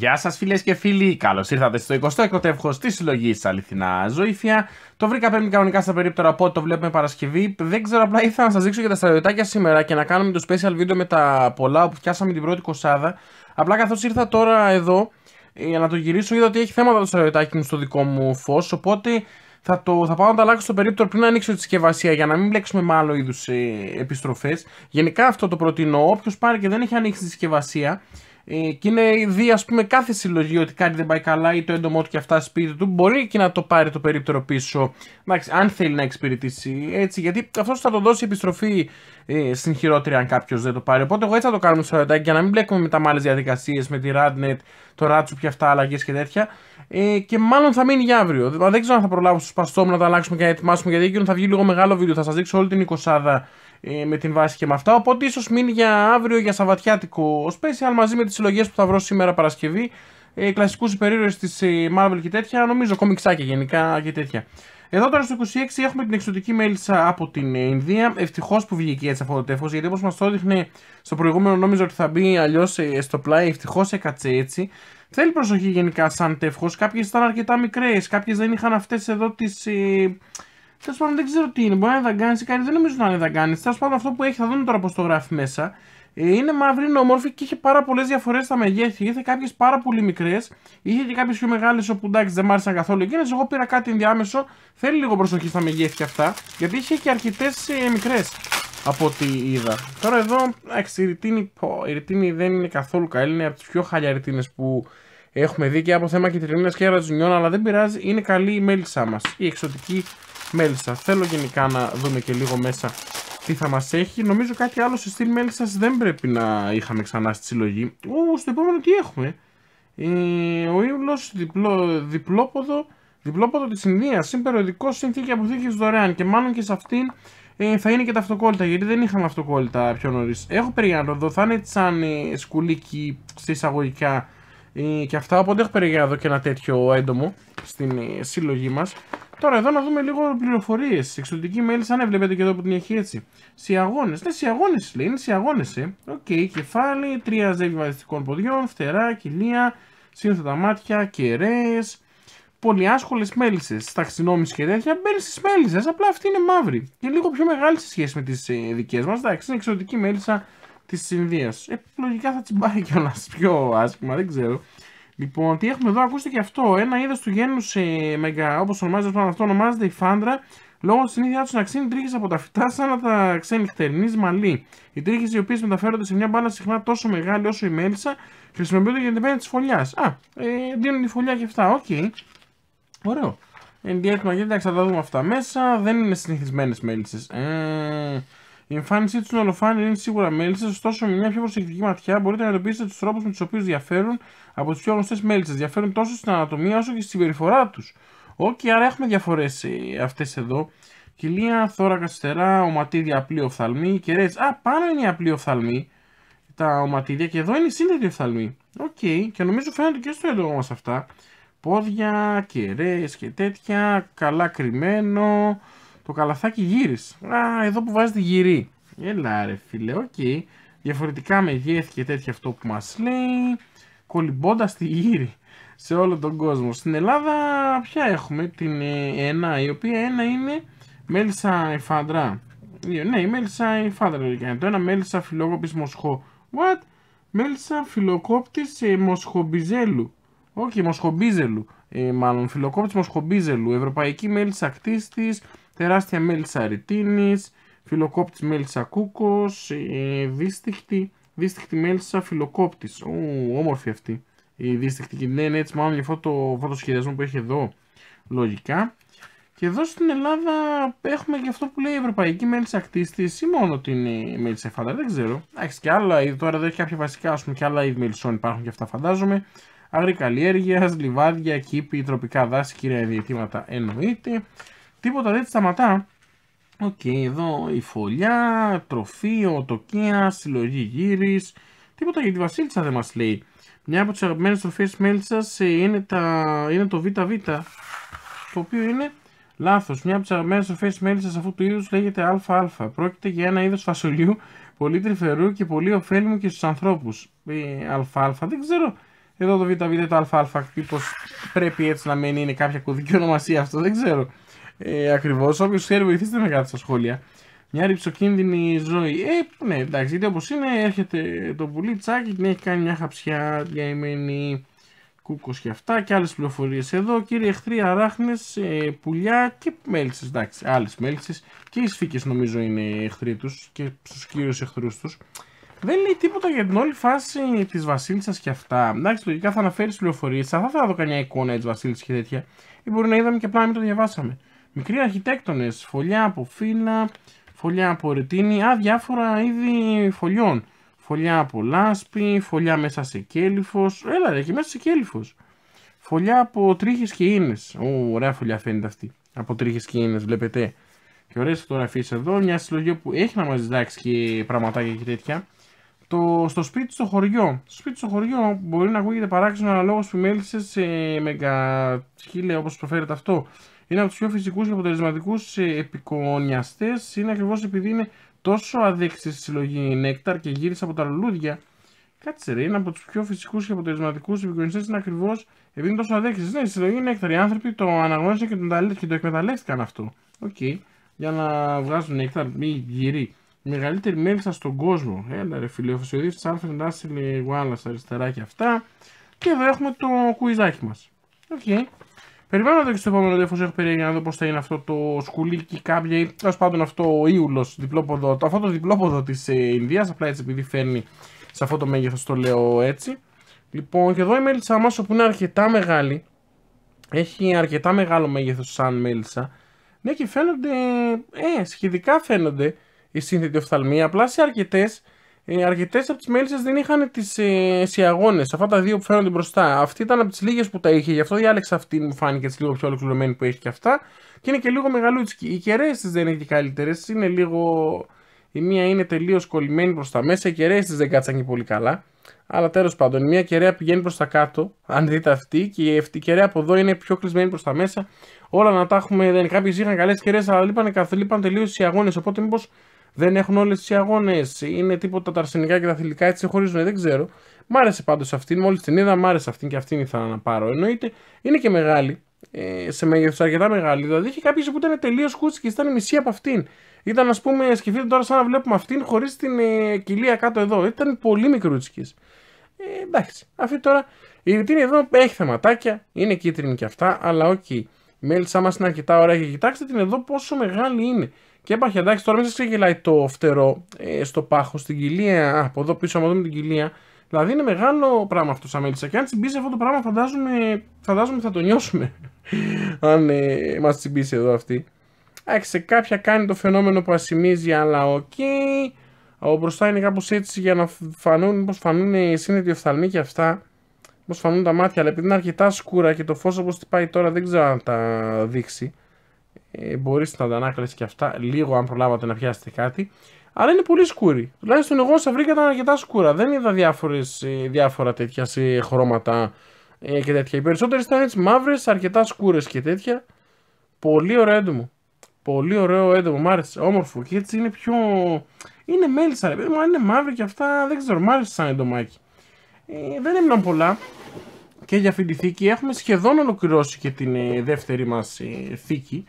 Γεια σας, φίλες και φίλοι. Καλώς ήρθατε στο 20ο εκτεύχο της συλλογής Αληθινά Ζωήφια. Το βρήκα πριν κανονικά στα περίπτωρα από το βλέπουμε Παρασκευή. Δεν ξέρω, απλά ήθελα να σας δείξω για τα στρατιωτάκια σήμερα και να κάνουμε το special video με τα πολλά που φτιάσαμε την πρώτη κοσάδα. Απλά καθώς ήρθα τώρα εδώ για ε, να το γυρίσω, είδα ότι έχει θέματα το στρατιωτάκι μου στο δικό μου φως. Οπότε θα, το, θα πάω να τα αλλάξω στο περίπτωρο πριν να ανοίξω τη συσκευασία για να μην μπλέξουμε με άλλο είδους ε, επιστροφές. Γενικά αυτό το προτείνω. Όποιος πάρει και δεν έχει ανοίξει τη συσκευασία ε, και είναι δει ας πούμε κάθε συλλογή ότι κάτι δεν πάει καλά ή το έντομό του και αυτά σπίτι του, μπορεί και να το πάρει το περίπτερο πίσω, εντάξει, αν θέλει να εξυπηρετήσει έτσι, γιατί αυτός θα το δώσει επιστροφή ε, στην χειρότερη αν κάποιος δεν το πάρει. Οπότε εγώ έτσι θα το κάνουμε στο ραντάκι για να μην μπλέκουμε με τα μάλλε διαδικασίες, με τη Radnet, το ράτσου και αυτά, αλλαγές και τέτοια. Ε, και μάλλον θα μείνει για αύριο. Δεν ξέρω αν θα προλάβω στο σπαστό μου να τα αλλάξουμε και να ετοιμάσουμε γιατί εκείνο θα βγει λίγο μεγάλο βίντεο. Θα σας δείξω όλη την εικοσάδα ε, με την βάση και με αυτά. Οπότε ίσως μείνει για αύριο για Σαββατιάτικο special μαζί με τις συλλογές που θα βρω σήμερα Παρασκευή. Ε, Κλασικούς υπερήρωες της ε, Marvel και τέτοια. Νομίζω κομιξάκια γενικά και τέτοια. Εδώ τώρα στο 26 έχουμε την εξωτική μέλισσα από την ε, Ινδία. Ευτυχώς που βγήκε έτσι αυτό το τέφο, γιατί όπως μας το έδειχνε στο προηγούμενο, νόμιζα ότι θα μπει αλλιώς ε, στο πλάι. Ευτυχώς έκατσε έτσι. Θέλει προσοχή γενικά σαν τεύχος. Κάποιες ήταν αρκετά μικρές, κάποιες δεν είχαν αυτές εδώ τις. Τέλος πάντων δεν ξέρω τι είναι. Μπορεί να είναι δαγκάνης ή κάτι. Δεν νομίζω να είναι δαγκάνης. Τέλος πάντων αυτό που έχει θα δούμε τώρα πώς το γράφει μέσα. Ε, είναι μαύρη, είναι ομόρφη και είχε πάρα πολλές διαφορές στα μεγέθη. Είχε κάποιες πάρα πολύ μικρές. Είχε και κάποιες πιο μεγάλες όπου εντάξει δεν μ' άρεσαν καθόλου εκείνες. Εγώ πήρα κάτι ενδιάμεσο. Θέλει λίγο προσοχή στα μεγέθη αυτά. Γιατί είχε και αρκετές ε, μικρές από ό,τι είδα. Τώρα εδώ, εντάξει, η ρητίνη, πω, η ρητίνη δεν είναι καθόλου καλή. Είναι από τις πιο χαλιαριτίνε που έχουμε δει και από θέμα και και αραζουνιών. Αλλά δεν πειράζει, είναι καλή η μέλισσά μας. Η εξωτική Μέλισσα. Θέλω γενικά να δούμε και λίγο μέσα τι θα μας έχει. Νομίζω κάτι άλλο σε στυλ Μέλισσας δεν πρέπει να είχαμε ξανά στη συλλογή. ου στο επόμενο τι έχουμε. Ε, ο ύμνος διπλό, διπλόποδο, διπλόποδο της Ινδίας. Συμπεριοδικό συνθήκη αποθήκης δωρεάν και μάλλον και σε αυτήν ε, θα είναι και τα αυτοκόλλητα γιατί δεν είχαμε αυτοκόλλητα πιο νωρίς. Έχω περιγράψει εδώ Θα είναι σαν ε, σκουλίκι σε εισαγωγικά ε, και αυτά. Οπότε έχω περιγράψει και ένα τέτοιο έντομο στην ε, συλλογή μας. Τώρα εδώ να δούμε λίγο πληροφορίες. Εξωτική μέλη, αν βλέπετε και εδώ που την έχει έτσι. αγώνε. Ναι, αγώνε, λέει, είναι σε Ε. Οκ, κεφάλι, τρία ζεύγη βαδιστικών ποδιών, φτερά, κοιλία, σύνθετα μάτια, κεραίες. Πολυάσχολε μέλισσες. Ταξινόμηση και τέτοια μπαίνεις στις μέλισσες. Απλά αυτή είναι μαύρη. Και λίγο πιο μεγάλη σε σχέση με τις ε, δικές μας. Εντάξει, είναι εξωτική μέλισσα της Ινδίας. Ε, λογικά θα τσιμπάει κιόλας πιο άσχημα, δεν ξέρω. Λοιπόν, τι έχουμε εδώ, ακούστε και αυτό. Ένα είδος του γένους σε μεγα, όπως ονομάζεται, αυτό ονομάζεται η φάντρα, λόγω της συνήθειάς τους να ξύνει τρίχες από τα φυτά, σαν να τα ξένει χτερινής μαλλί. Οι τρίχες οι οποίες μεταφέρονται σε μια μπάλα συχνά τόσο μεγάλη όσο η μέλισσα, χρησιμοποιούνται για την επένδυση της φωλιάς. Α, ε, δίνουν τη φωλιά και αυτά, οκ. Okay. Ωραίο. Ενδιαφέρον, γιατί θα τα δούμε αυτά μέσα. Δεν είναι συνηθισμένες μέλισσες. Ε, η εμφάνισή τους στην ολοφάνεια είναι σίγουρα μέλισσες, ωστόσο με μια πιο προσεκτική ματιά μπορείτε να εντοπίσετε τους τρόπους με τους οποίους διαφέρουν από τις πιο γνωστές μέλισσες. Διαφέρουν τόσο στην ανατομία όσο και στη συμπεριφορά τους. Οκ, okay, άρα έχουμε διαφορές ε, αυτές εδώ. Κοιλία, θώρακα καστερά, οματίδια απλή οφθαλμή, κεραίε. Α, πάνω είναι η απλή οφθαλμή. Τα οματίδια και εδώ είναι η σύνδετη οφθαλμή. Οκ, okay. και νομίζω φαίνονται και στο έντογο μας αυτά. Πόδια, κεραίε και τέτοια, καλά κρυμμένο. Το καλαθάκι γύρις. Α, εδώ που τη γυρί. Έλα ρε φίλε, οκ. Okay. Διαφορετικά μεγέθη και τέτοια αυτό που μας λέει. Κολυμπώντας τη γύρι σε όλο τον κόσμο. Στην Ελλάδα πια έχουμε την ε, ένα, η οποία ένα είναι μέλισσα εφάντρα. Ναι, η μέλισσα εφάντρα είναι το ένα, μέλισσα φιλόκοπης μοσχό. What? Μέλισσα φιλοκόπτης ε, μοσχομπιζέλου. Όχι, μοσχομπίζελου. Ε, μάλλον φιλοκόπτης μοσχομπίζελου. Ευρωπαϊκή μέλισσα κτίστης τεράστια μέλισσα αριτίνης, φιλοκόπτης μέλισσα κούκος, ε, δίστηκτη μέλισσα φιλοκόπτης. Ου, όμορφη αυτή η δύστιχτη. Ναι, ναι, έτσι μάλλον για αυτό το φωτοσχεδιασμό που έχει εδώ, λογικά. Και εδώ στην Ελλάδα έχουμε και αυτό που λέει η Ευρωπαϊκή Μέλισσα Κτίστη ή μόνο την Μέλισσα Εφάντα, δεν ξέρω. Έχεις και άλλα τώρα εδώ έχει κάποια βασικά, ας πούμε, και άλλα είδη μελισσών υπάρχουν και αυτά, φαντάζομαι. Αγρικαλλιέργειας, λιβάδια, κήπη, τροπικά δάση, κυρία εννοείται. Τίποτα δεν σταματά. Οκ, okay, εδώ η φωλιά, τροφή, οτοκία, συλλογή γύρις. Τίποτα για τη Βασίλισσα δεν μας λέει. Μια από τις αγαπημένες τροφές τη Μέλισσας ε, είναι, τα... είναι το ΒΒ. Το οποίο είναι λάθος. Μια από τις αγαπημένες τροφές τη Μέλισσας αυτού του είδους λέγεται ΑΑ. Πρόκειται για ένα είδος φασολιού πολύ τρυφερού και πολύ ωφέλιμο και στους ανθρώπους. Ε, ΑΑ. Δεν ξέρω. Εδώ το ΒΒ, το ΑΑ. Μήπως πρέπει έτσι να μένει, είναι κάποια κωδική ονομασία αυτό. Δεν ξέρω. Ε, Ακριβώς. Όποιος ξέρει, βοηθήστε με κάτι στα σχόλια. Μια ρηψοκίνδυνη ζωή. Ε, ναι, εντάξει, είτε όπως είναι, έρχεται το πουλί τσάκι, και έχει κάνει μια χαψιά, διαημένη κούκος και αυτά και άλλες πληροφορίες εδώ. Κύριε Εχθρή, αράχνες, ε, πουλιά και μέλισσες. Εντάξει, άλλες μέλισσες και οι σφίκες νομίζω είναι εχθροί τους και στους κύριους εχθρούς τους. Δεν λέει τίποτα για την όλη φάση της Βασίλισσας και αυτά. Εντάξει, λογικά θα αναφέρεις πληροφορίες. Θα ήθελα να δω καμιά εικόνα της Βασίλισσας και τέτοια. Ή μπορεί να είδαμε και απλά να μην το διαβάσαμε. Μικροί αρχιτέκτονες, φωλιά από φύλλα, φωλιά από ρετίνη, α, διάφορα είδη φωλιών. Φωλιά από λάσπη, φωλιά μέσα σε κέλυφος. έλα ρε και μέσα σε κέλυφος. Φωλιά από τρίχες και ίνες. ωραία φωλιά φαίνεται αυτή, από τρίχες και ίνες, βλέπετε. Και ωραίες φωτογραφίες εδώ, μια συλλογή που έχει να μας διδάξει και πραγματάκια και τέτοια. Το, στο σπίτι στο χωριό. Στο σπίτι στο χωριό μπορεί να ακούγεται παράξενο αναλόγω που μέλησες σε μεγα όπως προφέρεται αυτό είναι από τους πιο φυσικούς και αποτελεσματικούς ε, επικονιαστές. Είναι ακριβώς επειδή είναι τόσο αδέξιε στη συλλογή νέκταρ και γύρισε από τα λουλούδια. Κάτσε ρε, είναι από τους πιο φυσικούς και αποτελεσματικούς επικονιαστές. Είναι ακριβώς επειδή είναι τόσο αδέξιε. Ναι, στη συλλογή νέκταρ. Οι άνθρωποι το αναγνώρισαν και, τον, και το εκμεταλλεύτηκαν αυτό. Οκ. Okay. Για να βγάζουν νέκταρ, μη γυρί. Μεγαλύτερη μέλισσα στον κόσμο. Έλα ρε φίλε, ο φυσιοδίτη Άλφρεν Ντάσιλ Γουάλλα αριστερά και αυτά. Και εδώ έχουμε το κουιζάκι μας. Οκ. Okay. Περιμένω να και στο επόμενο έχω για να δω πώς θα είναι αυτό το σκουλίκι, κάποια. Τέλος πάντων, αυτό ο ύουλο διπλόποδο. Αυτό το διπλόποδο της ε, Ινδίας, απλά έτσι επειδή φέρνει σε αυτό το μέγεθος το λέω έτσι. Λοιπόν, και εδώ η μέλισσα μα που είναι αρκετά μεγάλη. Έχει αρκετά μεγάλο μέγεθος σαν μέλισσα. Ναι, και φαίνονται. Ε, σχετικά φαίνονται οι σύνθετοι οφθαλμοί. Απλά σε αρκετές αρκετέ από τις μέλισσες δεν είχαν τις ε, σιαγόνε, αυτά τα δύο που φαίνονται μπροστά. Αυτή ήταν από τις λίγες που τα είχε, γι' αυτό διάλεξα αυτή μου φάνηκε έτσι λίγο πιο ολοκληρωμένη που έχει και αυτά. Και είναι και λίγο μεγαλούτσικη. Οι κεραίες δεν είναι και καλύτερες, είναι λίγο. Η μία είναι τελείως κολλημένη προς τα μέσα, οι κεραίες της δεν κάτσαν και πολύ καλά. Αλλά τέλος πάντων, η μία κεραία πηγαίνει προς τα κάτω, αν δείτε αυτή, και η αυτή κεραία από εδώ είναι πιο κλεισμένη προς τα μέσα. Όλα να τα έχουμε, δεν δηλαδή, κάποιες είχαν καλές κεραίες, αλλά λείπανε τελείως οι αγώνε. Οπότε, μήπως δεν έχουν όλες τις αγώνες, είναι τίποτα τα αρσενικά και τα θηλυκά, έτσι χωρίζουν, δεν ξέρω. Μ' άρεσε πάντως αυτήν, μόλις την είδα, μ' άρεσε αυτήν και αυτήν ήθελα να πάρω. Εννοείται, είναι και μεγάλη, ε, σε μέγεθος αρκετά μεγάλη. Δηλαδή είχε κάποιες που ήταν τελείως κούτσι ήταν μισή από αυτήν. Ήταν ας πούμε, σκεφτείτε τώρα σαν να βλέπουμε αυτήν χωρίς την ε, κοιλία κάτω εδώ. Ήταν πολύ μικρούτσικες. Ε, εντάξει, αυτή τώρα η ρητίνη εδώ έχει θεματάκια, είναι κίτρινη και αυτά, αλλά όχι. Okay. μέλισσά μα είναι αρκετά ωραία και κοιτάξτε την εδώ πόσο μεγάλη είναι. Και εντάξει, τώρα μην σας ξεγελάει το φτερό ε, στο πάχος, στην κοιλία, από εδώ πίσω, από δούμε με την κοιλία. Δηλαδή είναι μεγάλο πράγμα αυτό σαν μέλισσα. Και αν τσιμπήσει αυτό το πράγμα, φαντάζομαι, φαντάζομαι θα το νιώσουμε. αν ε, μας τσιμπήσει εδώ αυτή. Εντάξει, κάποια κάνει το φαινόμενο που ασημίζει, αλλά οκ. Okay. Ο μπροστά είναι κάπως έτσι για να φανούν πώ φανούν οι σύνδετοι οφθαλμοί και αυτά. Πώ φανούν τα μάτια, αλλά επειδή είναι αρκετά σκούρα και το φως όπως πάει τώρα δεν ξέρω αν τα δείξει ε, μπορείς να αντανάκλεις και αυτά λίγο αν προλάβατε να πιάσετε κάτι αλλά είναι πολύ σκούρη. Τουλάχιστον εγώ σε βρήκα ήταν αρκετά σκούρα. Δεν είδα διάφορες, ε, διάφορα τέτοια χρώματα ε, και τέτοια. Οι περισσότερες ήταν έτσι μαύρες, αρκετά σκούρες και τέτοια. Πολύ ωραίο έντομο. Πολύ ωραίο έντομο. Μ' άρεσε. Όμορφο. Και έτσι είναι πιο. Είναι μέλισσα, ρε παιδί μου. Αν είναι μαύρη και αυτά, δεν ξέρω. Μ' άρεσε σαν εντομάκι. Ε, δεν έμειναν πολλά. Και για αυτή τη θήκη έχουμε σχεδόν ολοκληρώσει και την ε, δεύτερη μας ε, θήκη.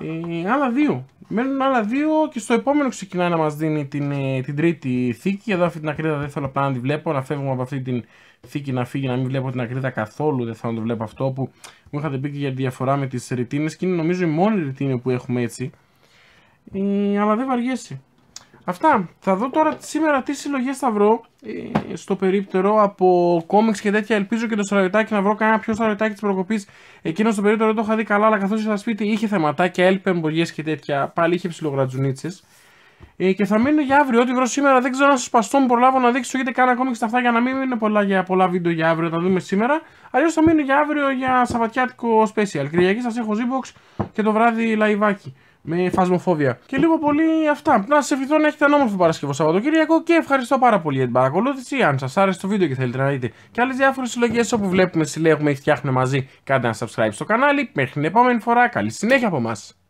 Ε, άλλα δύο. Μένουν άλλα δύο και στο επόμενο ξεκινάει να μας δίνει την, ε, την τρίτη θήκη. Εδώ αυτή την ακρίδα δεν θέλω απλά να τη βλέπω. Να φεύγουμε από αυτή την θήκη να φύγει, να μην βλέπω την ακρίδα καθόλου. Δεν θέλω να το βλέπω αυτό που μου είχατε πει και για τη διαφορά με τις ρητίνες. Και είναι νομίζω η μόνη ρητίνη που έχουμε έτσι. Ε, αλλά δεν βαριέσαι. Αυτά. Θα δω τώρα σήμερα τι συλλογές θα βρω ε, στο περίπτερο από κόμιξ και τέτοια. Ελπίζω και το σαραβιτάκι να βρω κανένα πιο σαραβιτάκι της προκοπής. Εκείνο στο περίπτερο δεν το είχα δει καλά, αλλά καθώς ήρθα σπίτι είχε θεματάκια, έλπε εμπορίε και τέτοια. Πάλι είχε ψιλογρατζουνίτσες. Ε, και θα μείνω για αύριο. Ό,τι βρω σήμερα δεν ξέρω αν σας παστώ μου προλάβω να δείξω γιατί κάνα κόμιξ τα αυτά για να μην είναι πολλά, για πολλά βίντεο για αύριο. τα δούμε σήμερα. Αλλιώς θα μείνω για αύριο για σαβατιάτικο special. Κυριακή σας έχω Zbox και το βράδυ λαϊβάκι με φασμοφόβια. Και λίγο πολύ αυτά. Να σε ευχηθώ να έχετε ένα όμορφο Παρασκευό Σαββατοκύριακο και ευχαριστώ πάρα πολύ για την παρακολούθηση. Αν σας άρεσε το βίντεο και θέλετε να δείτε και άλλες διάφορες συλλογές όπου βλέπουμε, συλλέγουμε ή φτιάχνουμε μαζί, κάντε ένα subscribe στο κανάλι. Μέχρι την επόμενη φορά, καλή συνέχεια από εμάς.